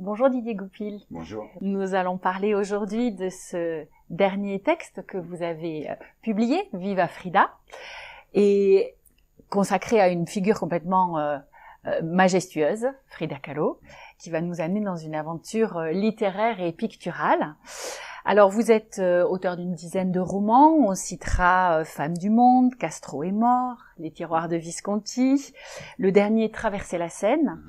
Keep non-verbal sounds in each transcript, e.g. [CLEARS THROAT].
Bonjour Didier Goupil. Bonjour. Nous allons parler aujourd'hui de ce dernier texte que vous avez euh, publié, Viva Frida, et consacré à une figure complètement euh, euh, majestueuse, Frida Kahlo, qui va nous amener dans une aventure littéraire et picturale. Alors vous êtes auteur d'une dizaine de romans, on citera Femmes Femme du monde, Castro est mort, Les tiroirs de Visconti, le dernier Traverser la Seine.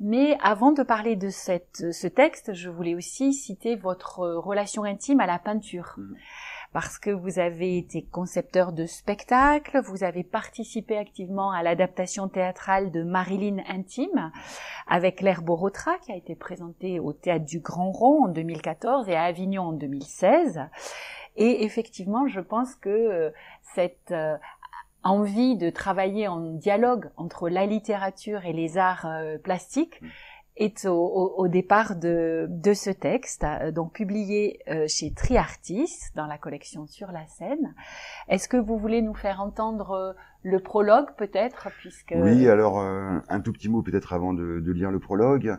Mais avant de parler de cette, ce texte, je voulais aussi citer votre euh, relation intime à la peinture. Mm. parce que vous avez été concepteur de spectacles, vous avez participé activement à l'adaptation théâtrale de Marilyn Intime avec Claire Borotra qui a été présentée au théâtre du Grand Rond en 2014 et à Avignon en 2016. Et effectivement, je pense que euh, cette euh, envie de travailler en dialogue entre la littérature et les arts euh, plastiques mm. est au, départ de, ce texte, euh, donc publié euh, chez Triartis dans la collection Sur la scène. Est-ce que vous voulez nous faire entendre le prologue peut-être puisque... Oui, alors un tout petit mot peut-être avant de, lire le prologue.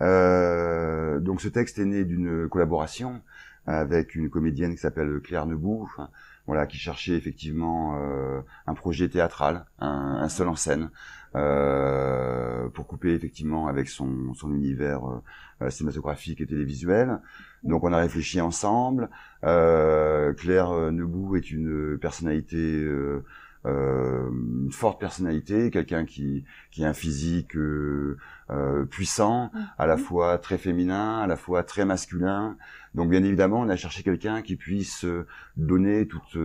donc ce texte est né d'une collaboration avec une comédienne qui s'appelle Claire Nebout, voilà, qui cherchait effectivement euh, un projet théâtral, un, seul en scène, euh, pour couper effectivement avec son, son univers euh, cinématographique et télévisuel. Donc on a réfléchi ensemble. Claire Nebout est une personnalité euh, une forte personnalité, quelqu'un qui, qui a un physique euh, euh, puissant, à la mhm. fois très féminin, à la fois très masculin. Donc bien évidemment, on a cherché quelqu'un qui puisse donner toute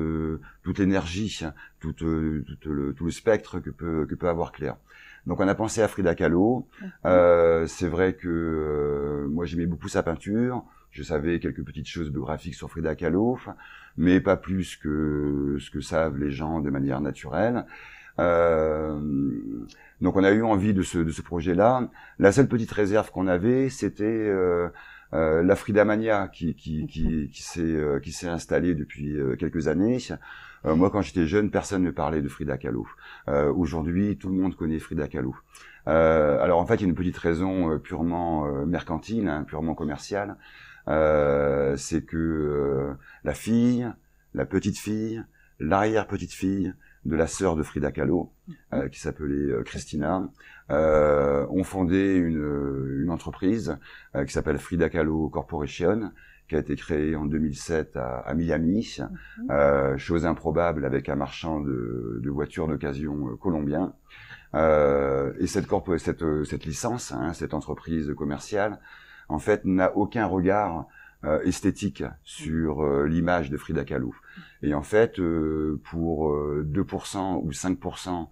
toute l'énergie, tout, le, tout le spectre que peut que peut avoir Claire. Donc on a pensé à Frida Kahlo. Mhm. c'est vrai que moi j'aimais beaucoup sa peinture. Je savais quelques petites choses biographiques sur Frida Kahlo, mais pas plus que ce que savent les gens de manière naturelle. Euh, donc on a eu envie de ce, projet-là. La seule petite réserve qu'on avait, c'était euh, euh, la Frida Mania qui, mhm. euh, qui, s'est installée depuis quelques années. moi, quand j'étais jeune, personne ne parlait de Frida Kahlo. Aujourd'hui, tout le monde connaît Frida Kahlo. alors en fait, il y a une petite raison purement mercantile, hein, purement commerciale. Euh, c'est que euh, la fille, la petite fille, l'arrière petite fille de la sœur de Frida Kahlo, euh, mhm. qui s'appelait Christina, ont fondé une, entreprise qui s'appelle Frida Kahlo Corporation, qui a été créée en 2007 à, Miami, mhm. chose improbable avec un marchand de, voitures d'occasion colombien. et cette, licence, hein, cette entreprise commerciale, en fait, n'a aucun regard euh, esthétique sur euh, l'image de Frida Kahlo. Et en fait, euh, pour 2% ou 5%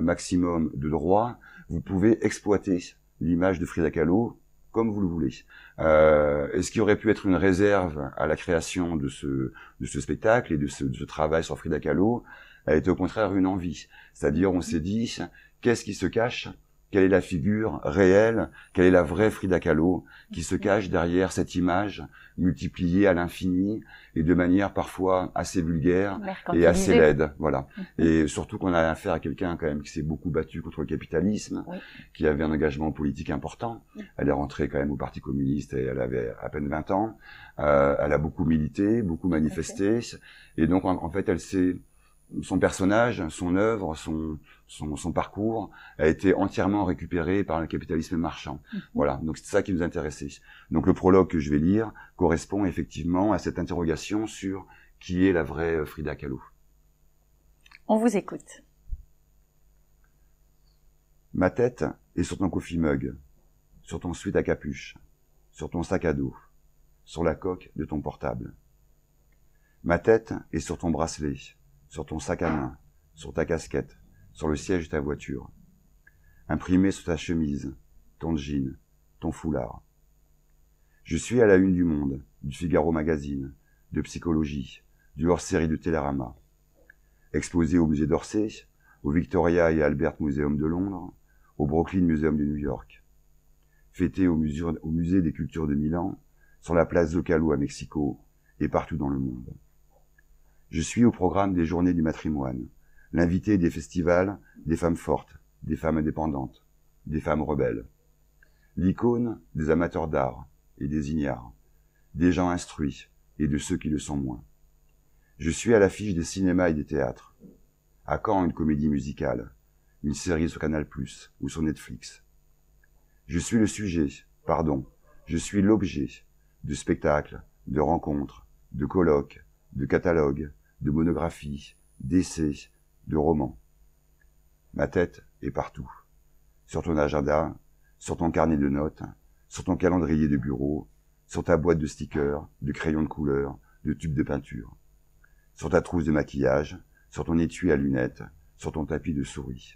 maximum de droits, vous pouvez exploiter l'image de Frida Kahlo comme vous le voulez. et ce qui aurait pu être une réserve à la création de ce, spectacle et de ce, de travail sur Frida Kahlo elle était au contraire une envie. C'est-à-dire, on s'est dit, qu'est-ce qui se cache quelle est la figure réelle Quelle est la vraie Frida Kahlo qui se cache derrière cette image multipliée à l'infini et de manière parfois assez vulgaire et assez laide, voilà. Mhm. Et surtout qu'on a affaire à quelqu'un quand même qui s'est beaucoup battu contre le capitalisme, qui avait un engagement politique important. Elle est rentrée quand même au Parti communiste et elle avait à peine 20 ans. Euh, elle a beaucoup milité, beaucoup manifesté, et donc en fait elle s'est son personnage, son œuvre, son, parcours a été entièrement récupéré par le capitalisme marchand. Mhm. Voilà, donc c'est ça qui nous intéressait. Donc le prologue que je vais lire correspond effectivement à cette interrogation sur qui est la vraie euh, Frida Kahlo. On vous écoute. Ma tête est sur ton coffee mug, sur ton suite à capuche, sur ton sac à dos, sur la coque de ton portable. Ma tête est sur ton bracelet, sur ton sac à main, sur ta casquette, sur le siège de ta voiture, imprimé sur ta chemise, ton jean, ton foulard. Je suis à la une du Monde, du Figaro Magazine, de Psychologie, du hors-série de Télérama. Exposé au musée d'Orsay, au Victoria et Albert Museum de Londres, au Brooklyn Museum de New York. Fêté au, musée des cultures de Milan, sur la place Zocalo à Mexico et partout dans le monde. Je suis au programme des journées du matrimoine, l'invité des festivals des femmes fortes, des femmes indépendantes, des femmes rebelles. L'icône des amateurs d'art et des ignares, des gens instruits et de ceux qui le sont moins. Je suis à l'affiche des cinémas et des théâtres. À quand une comédie musicale, une série sur Canal+, Plus ou sur Netflix Je suis le sujet, pardon, je suis l'objet de spectacles, de rencontres, de colloques, de catalogues, de monographies, d'essais, de romans. Ma tête est partout. Sur ton agenda, sur ton carnet de notes, sur ton calendrier de bureau, sur ta boîte de stickers, de crayons de couleur, de tubes de peinture, sur ta trousse de maquillage, sur ton étui à lunettes, sur ton tapis de souris,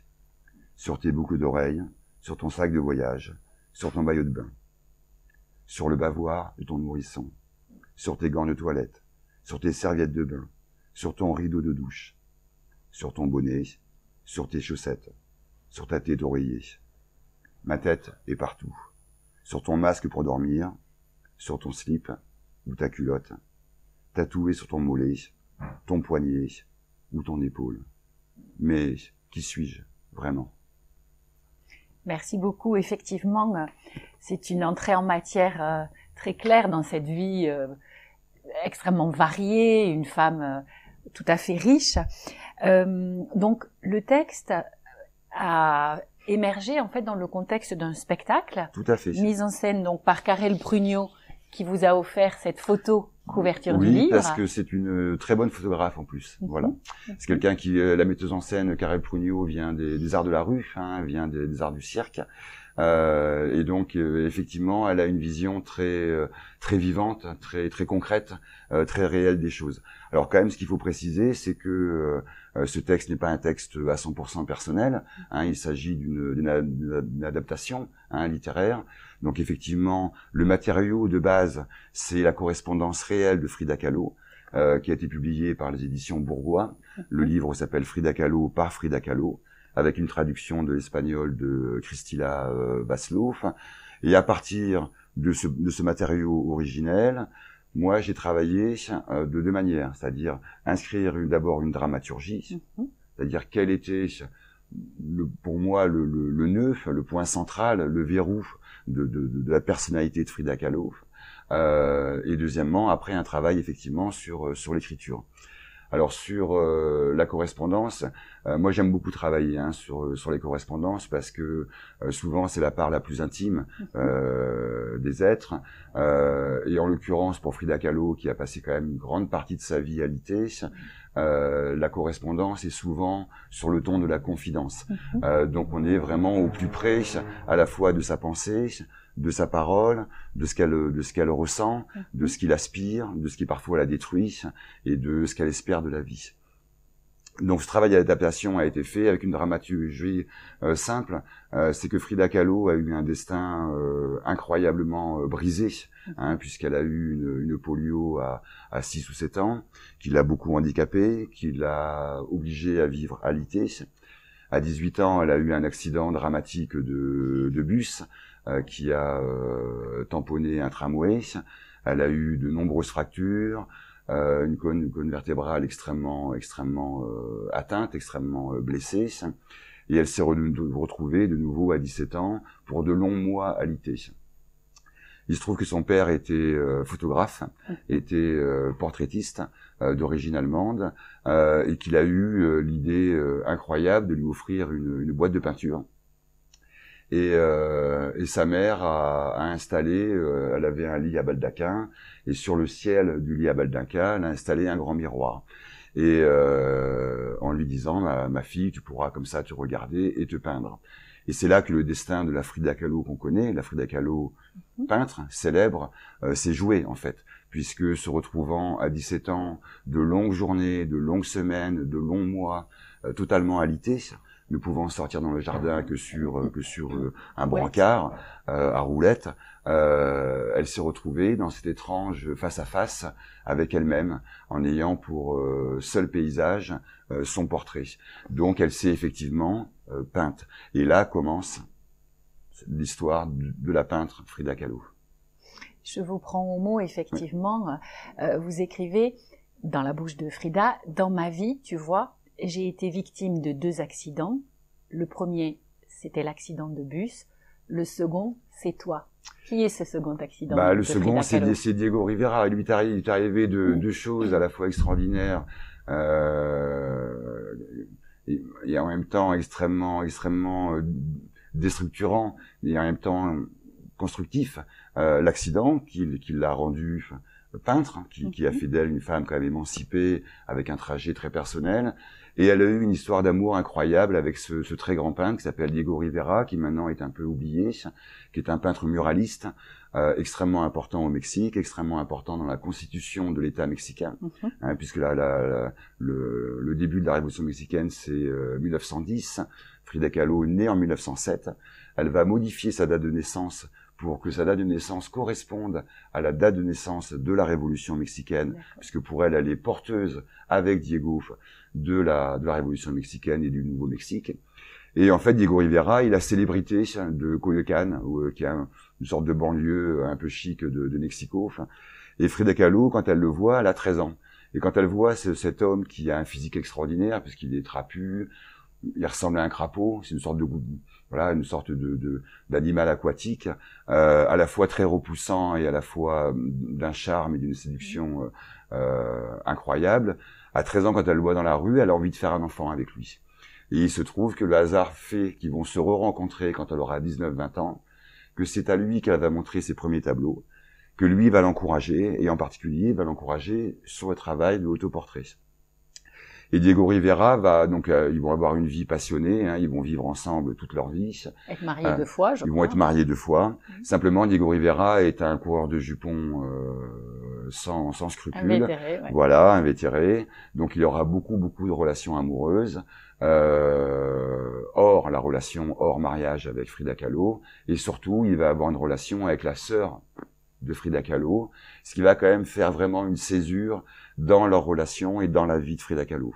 sur tes boucles d'oreilles, sur ton sac de voyage, sur ton maillot de bain, sur le bavoir de ton nourrisson, sur tes gants de toilette, sur tes serviettes de bain, sur ton rideau de douche, sur ton bonnet, sur tes chaussettes, sur ta tête d'oreiller. Ma tête est partout, sur ton masque pour dormir, sur ton slip ou ta culotte, tatouée sur ton mollet, ton poignet ou ton épaule. Mais qui suis-je vraiment Merci beaucoup. Effectivement, euh, c'est une entrée en matière euh, très claire dans cette vie euh, extrêmement variée. Une femme tout à fait riche. Euh, donc le texte a émergé en fait dans le contexte d'un spectacle. Tout à fait. Mise en scène donc par Karel Prugno qui vous a offert cette photo couverture du livre. Oui, parce que c'est une euh, très bonne photographe en plus. Mhm. Voilà. C'est quelqu'un qui, euh, la metteuse en scène, Karel Prugno, vient des, arts de la rue, hein, vient des, arts du cirque. Euh, et donc, euh, effectivement, elle a une vision très euh, très vivante, très très concrète, très réelle des choses. Alors, quand même, ce qu'il faut préciser, c'est que ce texte n'est pas un texte à 100% personnel. Hein. il s'agit d'une adaptation hein, littéraire. Donc, effectivement, le matériau de base, c'est la correspondance réelle de Frida Kahlo. qui a été publiée par les éditions Bourgois. Le livre s'appelle Frida Kahlo par Frida Kahlo avec une traduction de l'espagnol de Cristina euh, Vaslo. et à partir de ce, de ce matériau originel, moi, j'ai travaillé euh, de deux manières, c'est-à-dire inscrire d'abord une dramaturgie, mm-hmm. c'est-à-dire quel était le, pour moi le, le, le, nœud, le point central, le verrou de, de, de la personnalité de Frida Kahlo. Euh, et deuxièmement, après un travail effectivement sur, euh, sur l'écriture. Alors sur euh, la correspondance, euh, moi j'aime beaucoup travailler hein, sur euh, sur les correspondances parce que souvent c'est la part la plus intime mhm. des êtres. et en l'occurrence pour Frida Kahlo qui a passé quand même une grande partie de sa vie à l'IT, la correspondance est souvent sur le ton de la confidence. Mhm. donc on est vraiment au plus près à la fois de sa pensée, de sa parole, de ce qu'elle de ce qu'elle ressent, mm. de ce qu'il aspire, de ce qui parfois la détruit et de ce qu'elle espère de la vie. Donc ce travail d'adaptation a été fait avec une dramaturgie euh, simple. Euh, c'est que Frida Kahlo a eu un destin euh, incroyablement brisé, mm. hein, puisqu'elle a eu une, polio à, 6 ou 7 ans, qui l'a beaucoup handicapée, qui l'a obligée à vivre alitée. À 18 ans, elle a eu un accident dramatique de, bus euh, qui a euh, tamponné un tramway. Elle a eu de nombreuses fractures, euh, une, cône, vertébrale extrêmement, extrêmement atteinte, extrêmement blessée. Et elle s'est retrouvée de nouveau à 17 ans pour de longs mois alitée. Il se trouve que son père était euh, photographe, mmh. était euh, portraitiste euh, d'origine allemande, et qu'il a eu l'idée incroyable de lui offrir une, boîte de peinture. Et, sa mère a, installé, elle avait un lit à baldaquin, et sur le ciel du lit à baldaquin, elle a installé un grand miroir. Et en lui disant, ma, fille, tu pourras comme ça te regarder et te peindre. Et c'est là que le destin de la Frida Kahlo qu'on connaît, la Frida Kahlo mhm. peintre, célèbre, euh, s'est joué en fait, puisque se retrouvant à 17 ans, de longues journées, de longues semaines, de longs mois, euh, totalement alité, ne pouvant sortir dans le jardin que sur, euh, que sur un brancard à roulette, euh, elle s'est retrouvée dans cet étrange face à face avec elle-même, en ayant pour euh, seul paysage euh, son portrait. Donc elle s'est effectivement peinte. Et là commence l'histoire de la peintre Frida Kahlo. Je vous prends au mot, effectivement. vous écrivez dans la bouche de Frida, dans ma vie, tu vois, j'ai été victime de deux accidents. Le premier, c'était l'accident de bus le second, c'est toi. Qui est ce second accident bah, Le second, c'est Diego Rivera. Il lui est arrivé, de, oh. deux choses à la fois extraordinaires euh, et, en même temps extrêmement, extrêmement euh, et en même temps constructif. Euh, l'accident qui l'a rendu peintre, hein, qui, a mhm. fait d'elle une femme quand même émancipée, avec un trajet très personnel. Et elle a eu une histoire d'amour incroyable avec ce, très grand peintre qui s'appelle Diego Rivera, qui maintenant est un peu oublié, qui est un peintre muraliste euh, extrêmement important au Mexique, extrêmement important dans la constitution de l'État mexicain, mhm. hein, puisque la, le, début de la Révolution mexicaine, c'est 1910. Euh, Frida Kahlo est née en 1907. Elle va modifier sa date de naissance pour que sa date de naissance corresponde à la date de naissance de la Révolution mexicaine, puisque pour elle, elle est porteuse avec Diego de la, de la Révolution mexicaine et du Nouveau-Mexique. Et en fait, Diego Rivera il a célébrité de Coyoacán, euh, qui est une sorte de banlieue euh, un peu chic de, Mexico. Et Frida Kahlo, quand elle le voit, elle a 13 ans. Et quand elle voit cet homme qui a un physique extraordinaire, parce qu'il est trapu, il ressemble à un crapaud, c'est une sorte de voilà une sorte de d'animal aquatique, euh, à la fois très repoussant et à la fois hum, d'un charme et d'une séduction mmh. euh, euh, incroyable. À 13 ans, quand elle le voit dans la rue, elle a envie de faire un enfant avec lui. Et il se trouve que le hasard fait qu'ils vont se re-rencontrer quand elle aura 19-20 ans, que c'est à lui qu'elle va montrer ses premiers tableaux, que lui va l'encourager, et en particulier va l'encourager sur le travail de l'autoportrait. Et Diego Rivera va donc, euh, ils vont avoir une vie passionnée, hein, ils vont vivre ensemble toute leur vie. Être mariés euh, deux fois, je Ils vont être mariés deux fois. Mhm. Simplement, Diego Rivera est un coureur de jupons euh, sans, sans scrupules. vétéré, oui. Voilà, invétéré. Donc, il aura beaucoup, beaucoup de relations amoureuses. Euh, hors la relation hors mariage avec Frida Kahlo et surtout il va avoir une relation avec la sœur de Frida Kahlo, ce qui va quand même faire vraiment une césure dans leur relation et dans la vie de Frida Kahlo.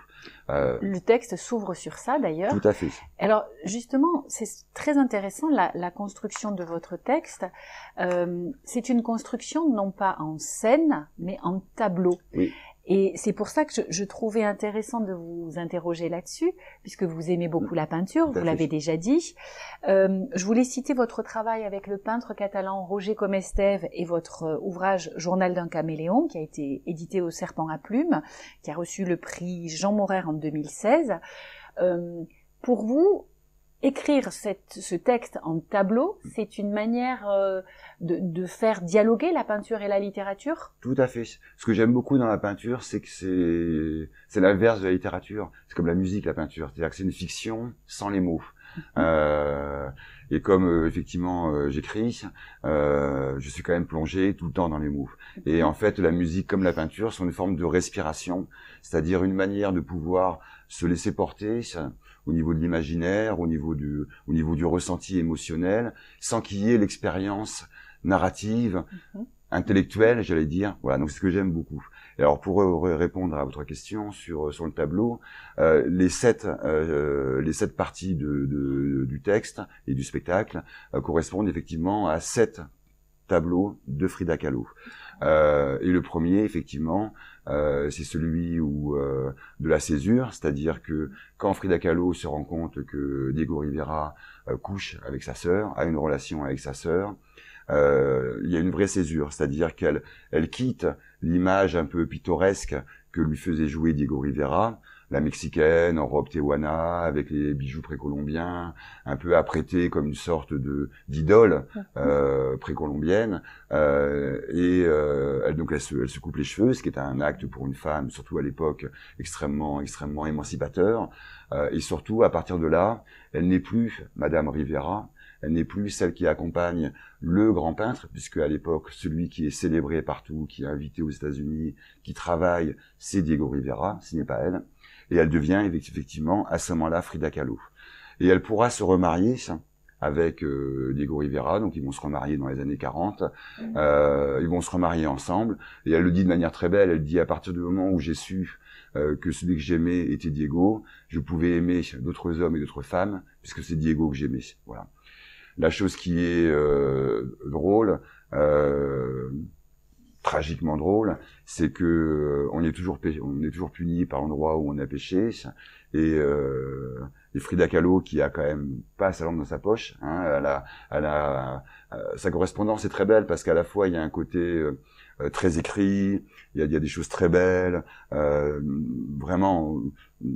Euh, Le texte s'ouvre sur ça d'ailleurs. Tout à fait. Alors justement, c'est très intéressant la, construction de votre texte. Euh, c'est une construction non pas en scène, mais en tableau. Oui. Et c'est pour ça que je, trouvais intéressant de vous interroger là-dessus, puisque vous aimez beaucoup mm. la peinture, vous l'avez déjà dit. Euh, je voulais citer votre travail avec le peintre catalan Roger Comestève et votre euh, ouvrage Journal d'un caméléon, qui a été édité au Serpent à Plumes, qui a reçu le prix Jean Maurer en 2016. Euh, pour vous, écrire cette, ce texte en tableau, mm. c'est une manière euh, de, de, faire dialoguer la peinture et la littérature Tout à fait. Ce que j'aime beaucoup dans la peinture, c'est que c'est, c'est l'inverse de la littérature. C'est comme la musique, la peinture. C'est-à-dire que c'est une fiction sans les mots. Mm. euh, et comme euh, effectivement euh, j'écris, je suis quand même plongé tout le temps dans les mots. Mm. Et en fait, la musique comme la peinture sont une forme de respiration, c'est-à-dire une manière de pouvoir se laisser porter au niveau de l'imaginaire, au niveau du, au niveau du ressenti émotionnel, sans qu'il y ait l'expérience narrative, mhm. intellectuelle, j'allais dire. Voilà, donc c'est ce que j'aime beaucoup. Et alors pour répondre à votre question sur sur le tableau, euh, les sept euh, euh les sept parties de, de, du texte et du spectacle euh, correspondent effectivement à sept tableaux de Frida Kahlo. Euh, et le premier, effectivement, euh, c'est celui où, euh, de la césure, c'est-à-dire que quand Frida Kahlo se rend compte que Diego Rivera euh, couche avec sa sœur, a une relation avec sa sœur, il y a une vraie césure, c'est-à-dire qu'elle elle quitte l'image un peu pittoresque que lui faisait jouer Diego Rivera la mexicaine en robe Tehuana, avec les bijoux précolombiens, un peu apprêtée comme une sorte de d'idole ah. euh, précolombienne. Euh, et euh, elle, donc se, elle se, coupe les cheveux, ce qui est un acte pour une femme, surtout à l'époque, extrêmement extrêmement émancipateur. et surtout à partir de là, elle n'est plus Madame Rivera, elle n'est plus celle qui accompagne le grand peintre, puisque à l'époque, celui qui est célébré partout, qui est invité aux États-Unis, qui travaille, c'est Diego Rivera, ce n'est pas elle. Et elle devient effectivement à ce moment-là Frida Kahlo. Et elle pourra se remarier avec euh, Diego Rivera, donc ils vont se remarier dans les années 40, mmh. euh, ils vont se remarier ensemble, et elle le dit de manière très belle, elle dit à partir du moment où j'ai su euh, que celui que j'aimais était Diego, je pouvais aimer d'autres hommes et d'autres femmes, puisque c'est Diego que j'aimais. Voilà la chose qui est euh, drôle, euh, tragiquement drôle, c'est que euh, on est toujours on est toujours puni par l'endroit où on a péché et, Frida Kahlo qui a quand même pas sa langue dans sa poche, hein, elle a, elle a, sa correspondance est très belle parce qu'à la fois il y a un côté euh, très écrit, il y a, des choses très belles, euh, vraiment euh,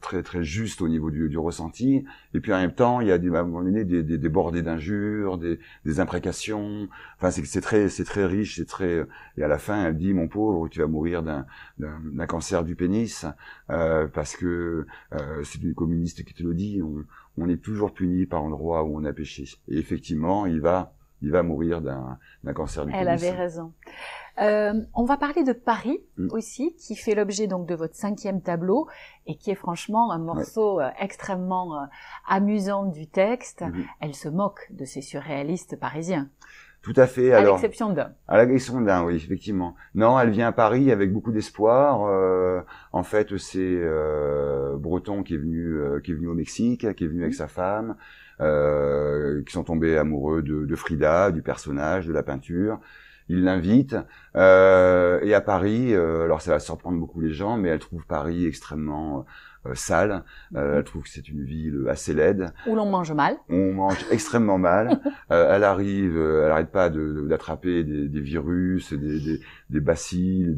très très juste au niveau du, ressenti. Et puis en même temps, il y a des, à un des, des, bordées d'injures, des, imprécations. Enfin, c'est très c'est très riche, c'est très. Et à la fin, elle dit mon pauvre, tu vas mourir d'un cancer du pénis parce que c'est une communiste qui te le dit. On, on est toujours puni par droit où on a péché. Et effectivement, il va il va mourir d'un cancer du Elle Elle avait raison. Euh, on va parler de Paris mm. aussi, qui fait l'objet donc de votre cinquième tableau et qui est franchement un morceau euh, extrêmement euh, amusant du texte. Mm-hmm. Elle se moque de ces surréalistes parisiens. Tout à fait. à l'exception d'un. À l'exception d'un, oui, effectivement. Non, elle vient à Paris avec beaucoup d'espoir. en fait, c'est Breton qui est venu, qui est venu au Mexique, qui est venu avec mm. sa femme, euh, qui sont tombés amoureux de, de, Frida, du personnage, de la peinture. Ils l'invitent. Euh, et à Paris, euh, alors ça va surprendre beaucoup les gens, mais elle trouve Paris extrêmement euh, sale. Euh, mhm. elle trouve que c'est une ville assez laide. Où l'on mange mal. On mange extrêmement mal. [LAUGHS] Euh, elle arrive, elle n'arrête pas d'attraper des, virus, des, des, des bacilles,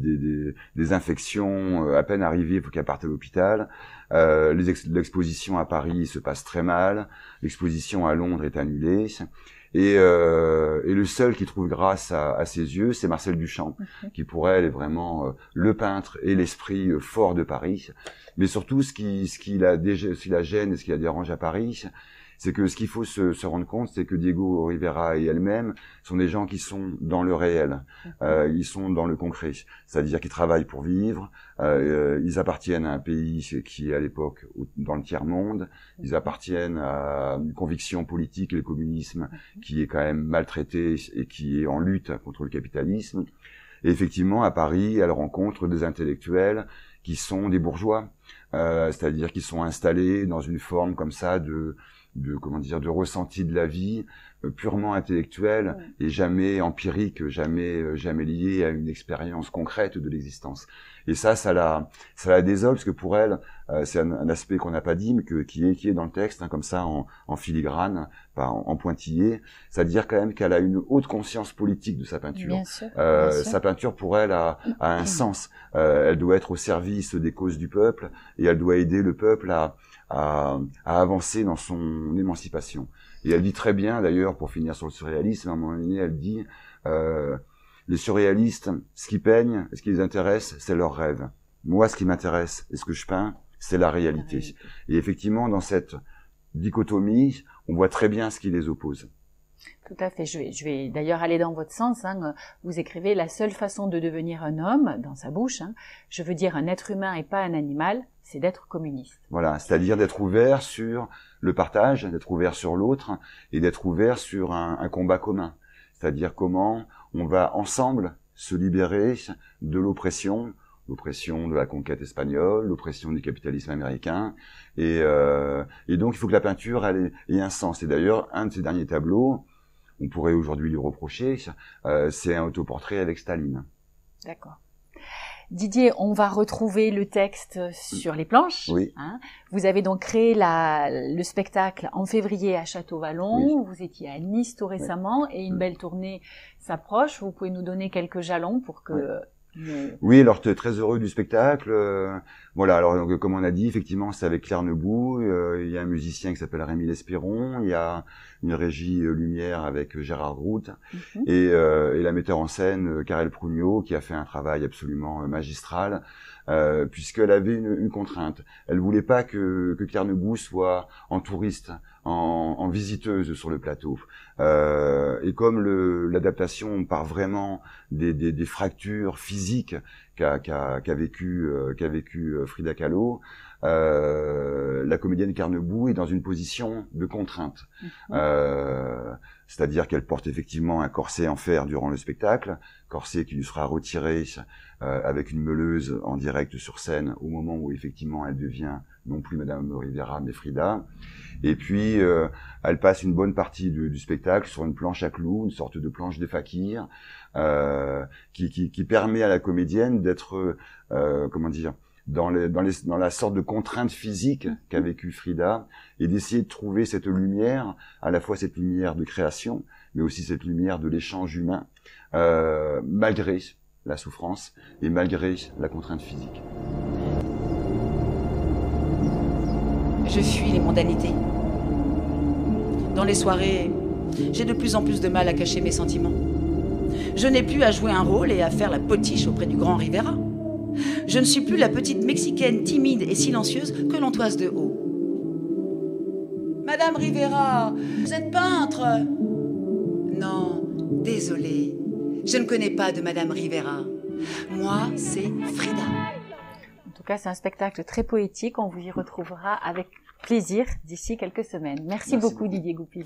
des, infections. à peine arrivée, il faut qu'elle parte à l'hôpital. Euh, L'exposition à Paris se passe très mal. L'exposition à Londres est annulée. Et, euh, et, le seul qui trouve grâce à, ses yeux, c'est Marcel Duchamp, qui pour elle est vraiment euh, le peintre et l'esprit euh, fort de Paris. Mais surtout, ce qui, ce qui, la, ce qui la gêne et ce qui la dérange à Paris, c'est que ce qu'il faut se, se, rendre compte, c'est que Diego Rivera et elle-même sont des gens qui sont dans le réel, euh, ils sont dans le concret, c'est-à-dire qu'ils travaillent pour vivre, euh, ils appartiennent à un pays qui est à l'époque dans le tiers-monde, ils appartiennent à une conviction politique, le communisme, qui est quand même maltraité et qui est en lutte contre le capitalisme. Et effectivement, à Paris, elle rencontre des intellectuels qui sont des bourgeois, euh, c'est-à-dire qu'ils sont installés dans une forme comme ça de de comment dire de ressenti de la vie euh, purement intellectuel et jamais empirique jamais euh, jamais lié à une expérience concrète de l'existence et ça, ça la, ça la désole parce que pour elle, euh, c'est un, aspect qu'on n'a pas dit, mais que, qui est qui est dans le texte, hein, comme ça en, en filigrane, en, pointillé. C'est-à-dire quand même qu'elle a une haute conscience politique de sa peinture. Bien sûr, euh, Sa peinture pour elle a, a un [CLEARS THROAT] sens. Euh, elle doit être au service des causes du peuple et elle doit aider le peuple à, à, à avancer dans son émancipation. Et elle dit très bien, d'ailleurs, pour finir sur le surréalisme, à un moment donné, elle dit euh, les surréalistes, ce qui peignent, ce qui les intéresse, c'est leurs rêves. Moi, ce qui m'intéresse et ce que je peins, c'est la réalité. Et effectivement, dans cette dichotomie, on voit très bien ce qui les oppose. Tout à fait. Je vais, d'ailleurs aller dans votre sens. Hein. Vous écrivez la seule façon de devenir un homme dans sa bouche. Hein, je veux dire un être humain et pas un animal, c'est d'être communiste. Voilà, c'est-à-dire d'être ouvert sur le partage, d'être ouvert sur l'autre et d'être ouvert sur un combat commun c'est-à-dire comment on va ensemble se libérer de l'oppression, l'oppression de la conquête espagnole, l'oppression du capitalisme américain. Et, euh, donc, il faut que la peinture ait un sens. Et d'ailleurs, un de ses derniers tableaux, on pourrait aujourd'hui lui reprocher, euh, c'est un autoportrait avec Staline. D'accord. Didier, on va retrouver le texte sur les planches. Hein. Vous avez donc créé la, le spectacle en février à Château-Vallon. Vous étiez à Nice tout récemment et une mm. belle tournée s'approche. Vous pouvez nous donner quelques jalons pour que oui, alors très heureux du spectacle. Euh, voilà, alors euh, comme on a dit, effectivement, c'est avec Claire Nebou, euh, il y a un musicien qui s'appelle Rémi Lespiron. Il y a une régie lumière avec Gérard Root mhm. et, la metteur en scène Karel Prugno qui a fait un travail absolument magistral puisqu'elle avait une, contrainte. Elle voulait pas que, que Claire Nebou soit en touriste en, visiteuse sur le plateau. Euh, et comme l'adaptation part vraiment des, fractures physiques qu'a vécu, qu'a vécu euh, euh, Frida Kahlo, euh, la comédienne Carnebou est dans une position de contrainte. Mm-hmm c'est-à-dire qu'elle porte effectivement un corset en fer durant le spectacle, corset qui lui sera retiré euh, avec une meuleuse en direct sur scène au moment où effectivement elle devient non plus Madame Rivera mais Frida. Et puis euh, elle passe une bonne partie du, spectacle sur une planche à clous, une sorte de planche de fakir, euh, qui, qui, permet à la comédienne d'être comment dire dans, la sorte de contrainte physique qu'a vécu Frida, et d'essayer de trouver cette lumière, à la fois cette lumière de création, mais aussi cette lumière de l'échange humain, euh, malgré la souffrance et malgré la contrainte physique. Je fuis les mondanités. Dans les soirées, j'ai de plus en plus de mal à cacher mes sentiments. Je n'ai plus à jouer un rôle et à faire la potiche auprès du grand Rivera. Je ne suis plus la petite Mexicaine timide et silencieuse que l'on toise de haut. Madame Rivera, vous êtes peintre Non, désolée. Je ne connais pas de Madame Rivera. Moi, c'est Frida. En tout cas, c'est un spectacle très poétique. On vous y retrouvera avec plaisir d'ici quelques semaines. Merci, beaucoup, Didier Goupil.